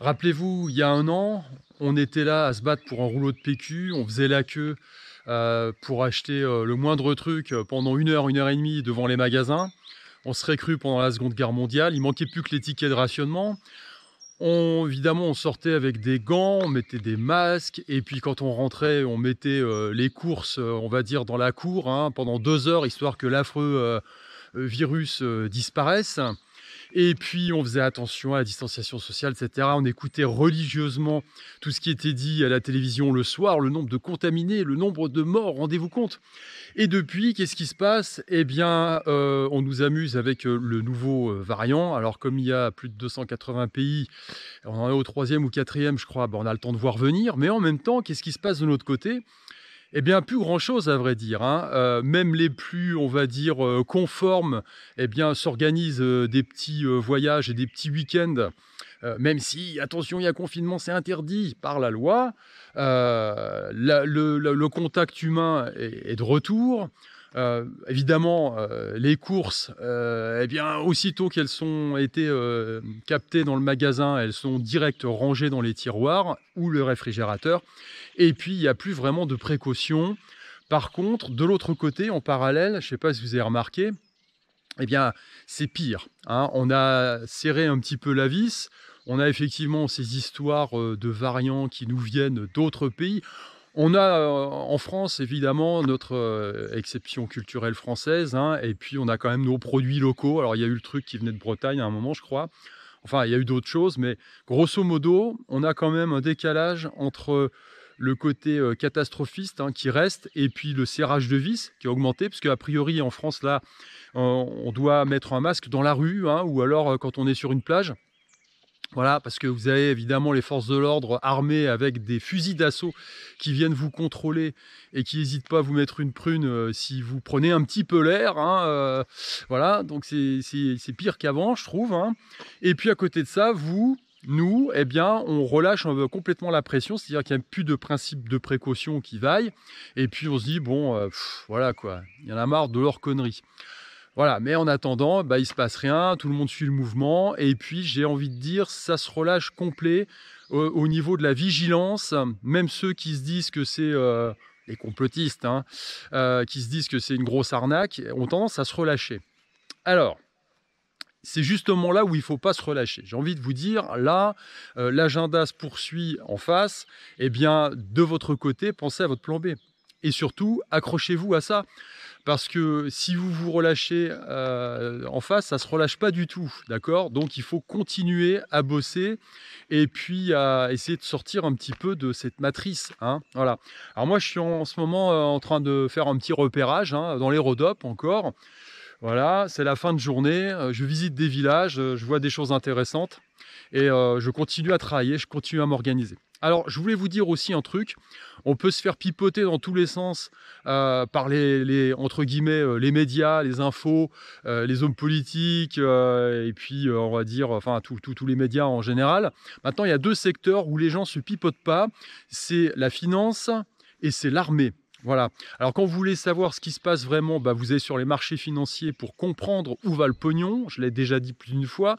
Rappelez-vous, il y a un an, on était là à se battre pour un rouleau de PQ, on faisait la queue euh, pour acheter euh, le moindre truc euh, pendant une heure, une heure et demie devant les magasins. On serait cru pendant la Seconde Guerre mondiale, il manquait plus que les tickets de rationnement. On, évidemment, on sortait avec des gants, on mettait des masques, et puis quand on rentrait, on mettait les courses, on va dire, dans la cour hein, pendant deux heures, histoire que l'affreux euh, virus euh, disparaissent. Et puis on faisait attention à la distanciation sociale, etc. On écoutait religieusement tout ce qui était dit à la télévision le soir, le nombre de contaminés, le nombre de morts, rendez-vous compte. Et depuis, qu'est-ce qui se passe Eh bien, euh, on nous amuse avec le nouveau variant. Alors comme il y a plus de 280 pays, on en est au troisième ou quatrième, je crois, ben, on a le temps de voir venir. Mais en même temps, qu'est-ce qui se passe de notre côté eh bien, plus grand-chose à vrai dire. Hein. Euh, même les plus, on va dire, euh, conformes, eh bien, s'organisent euh, des petits voyages et des petits week-ends. même si, attention, il y a confinement, c'est interdit par la loi. le, contact humain est, de retour. évidemment, les courses, eh bien, aussitôt qu'elles sont été captées dans le magasin, elles sont directes rangées dans les tiroirs ou le réfrigérateur. Et puis, il n'y a plus vraiment de précautions. Par contre, de l'autre côté, en parallèle, je ne sais pas si vous avez remarqué, eh bien, c'est pire. Hein. On a serré un petit peu la vis. On a effectivement ces histoires euh, de variants qui nous viennent d'autres pays. On a euh, en France évidemment notre euh, exception culturelle française, hein. et puis on a quand même nos produits locaux. Alors il y a eu le truc qui venait de Bretagne à un moment, je crois. Enfin, il y a eu d'autres choses, mais grosso modo, on a quand même un décalage entre le côté euh, catastrophiste hein, qui reste, et puis le serrage de vis qui a augmenté, parce qu'a priori en France, là, on doit mettre un masque dans la rue, hein, ou alors euh, quand on est sur une plage. Voilà, parce que vous avez évidemment les forces de l'ordre armées avec des fusils d'assaut qui viennent vous contrôler et qui n'hésitent pas à vous mettre une prune euh, si vous prenez un petit peu l'air. Hein, voilà, donc c'est pire qu'avant, je trouve. Et puis à côté de ça, vous, nous, eh bien, on relâche complètement la pression, c'est-à-dire qu'il n'y a plus de principe de précaution qui vaille, et puis on se dit, bon, euh, voilà quoi, il y en a marre de leur connerie. Voilà, mais en attendant, bah, il se passe rien, tout le monde suit le mouvement, et puis j'ai envie de dire, ça se relâche complet euh, au niveau de la vigilance, même ceux qui se disent que c'est... Euh, les complotistes, hein, qui se disent que c'est une grosse arnaque, ont tendance à se relâcher. Alors, c'est justement là où il ne faut pas se relâcher. J'ai envie de vous dire, là, euh, l'agenda se poursuit en face. Eh bien, de votre côté, pensez à votre plan B. Et surtout, accrochez-vous à ça. Parce que si vous vous relâchez euh, en face, ça ne se relâche pas du tout. D'accord Donc, il faut continuer à bosser et puis à essayer de sortir un petit peu de cette matrice. Hein voilà. Alors, moi, je suis en, ce moment euh, en train de faire un petit repérage hein, dans les Rhodopes encore. Voilà, c'est la fin de journée, euh, je visite des villages, euh, je vois des choses intéressantes et euh, je continue à travailler, je continue à m'organiser. Alors, je voulais vous dire aussi un truc. On peut se faire pipoter dans tous les sens par les, entre guillemets les médias, les infos, les hommes politiques et puis on va dire enfin tous les médias en général. Maintenant, il y a deux secteurs où les gens se pipotent pas. C'est la finance et c'est l'armée. Voilà. Alors quand vous voulez savoir ce qui se passe vraiment, bah, vous êtes sur les marchés financiers pour comprendre où va le pognon, je l'ai déjà dit plus d'une fois.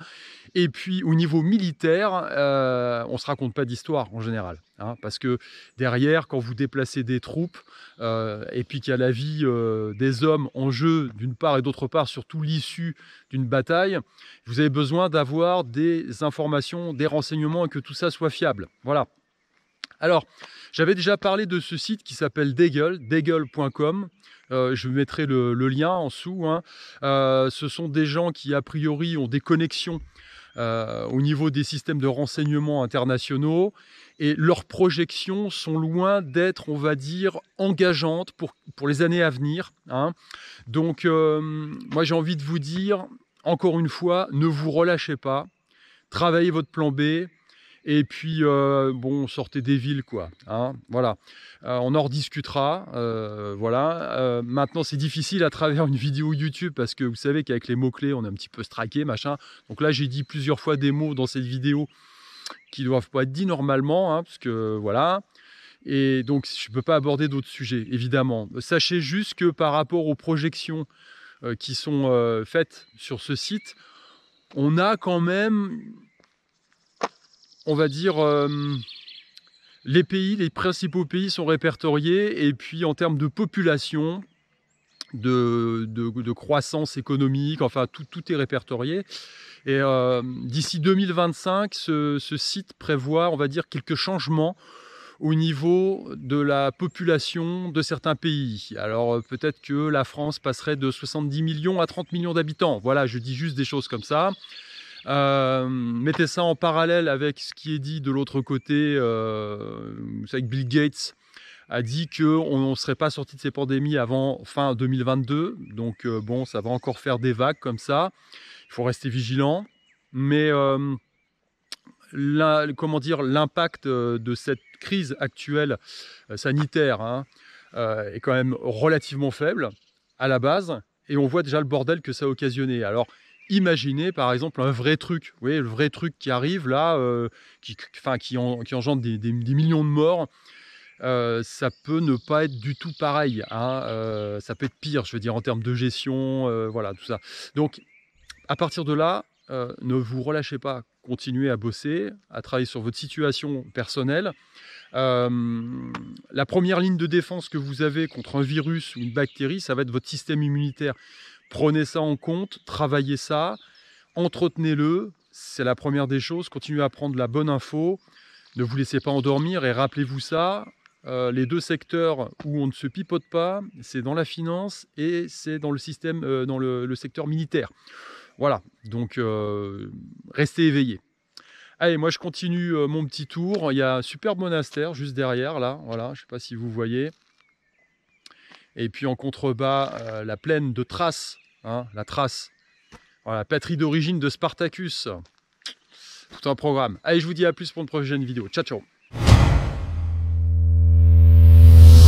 Et puis au niveau militaire, euh, on ne se raconte pas d'histoire en général. Hein, parce que derrière, quand vous déplacez des troupes, euh, et puis qu'il y a la vie euh, des hommes en jeu d'une part et d'autre part, surtout l'issue d'une bataille, vous avez besoin d'avoir des informations, des renseignements et que tout ça soit fiable. Voilà. Alors, j'avais déjà parlé de ce site qui s'appelle Deagle, deagle.com. Euh, je mettrai le, lien en dessous. Hein. Euh, ce sont des gens qui, a priori, ont des connexions euh, au niveau des systèmes de renseignement internationaux et leurs projections sont loin d'être, on va dire, engageantes pour, les années à venir. Hein. Donc, moi, j'ai envie de vous dire, encore une fois, ne vous relâchez pas, travaillez votre plan B, et puis, euh, bon, sortez des villes, quoi. Hein, voilà. Euh, on en rediscutera. Euh, voilà. maintenant, c'est difficile à travers une vidéo YouTube parce que vous savez qu'avec les mots-clés, on est un petit peu straqué, machin. Donc là, j'ai dit plusieurs fois des mots dans cette vidéo qui ne doivent pas être dits normalement, hein, parce que voilà. Et donc, je ne peux pas aborder d'autres sujets, évidemment. Sachez juste que par rapport aux projections qui sont faites sur ce site, on a quand même on va dire, euh, les pays, les principaux pays sont répertoriés, et puis en termes de population, de, croissance économique, enfin tout, est répertorié. Et euh, d'ici 2025, ce, site prévoit, on va dire, quelques changements au niveau de la population de certains pays. Alors euh, peut-être que la France passerait de 70 millions à 30 millions d'habitants. Voilà, je dis juste des choses comme ça. Euh, mettez ça en parallèle avec ce qui est dit de l'autre côté, euh, savez Bill Gates a dit qu'on ne serait pas sorti de ces pandémies avant fin 2022. Donc euh, bon, ça va encore faire des vagues comme ça. Il faut rester vigilant. Mais comment dire, l'impact de cette crise actuelle sanitaire hein, est quand même relativement faible à la base. Et on voit déjà le bordel que ça a occasionné. Alors, imaginez par exemple un vrai truc, vous le vrai truc qui arrive là, euh, qui, enfin, qui, engendre des, millions de morts, euh, ça peut ne pas être du tout pareil. Hein. Euh, ça peut être pire, je veux dire, en termes de gestion, voilà, tout ça. Donc, à partir de là, ne vous relâchez pas, continuez à bosser, à travailler sur votre situation personnelle. la première ligne de défense que vous avez contre un virus ou une bactérie, ça va être votre système immunitaire. Prenez ça en compte, travaillez ça, entretenez-le, c'est la première des choses. Continuez à prendre la bonne info, ne vous laissez pas endormir et rappelez-vous ça. Euh, les deux secteurs où on ne se pipote pas, c'est dans la finance et c'est dans le système, euh, dans le, secteur militaire. Voilà, donc euh, restez éveillés. Allez, moi je continue mon petit tour. Il y a un superbe monastère juste derrière là. Voilà, je ne sais pas si vous voyez. Et puis en contrebas, euh, la plaine de Trace, hein, la trace, la patrie d'origine de Spartacus. Tout un programme. Allez, je vous dis à plus pour une prochaine vidéo. Ciao, ciao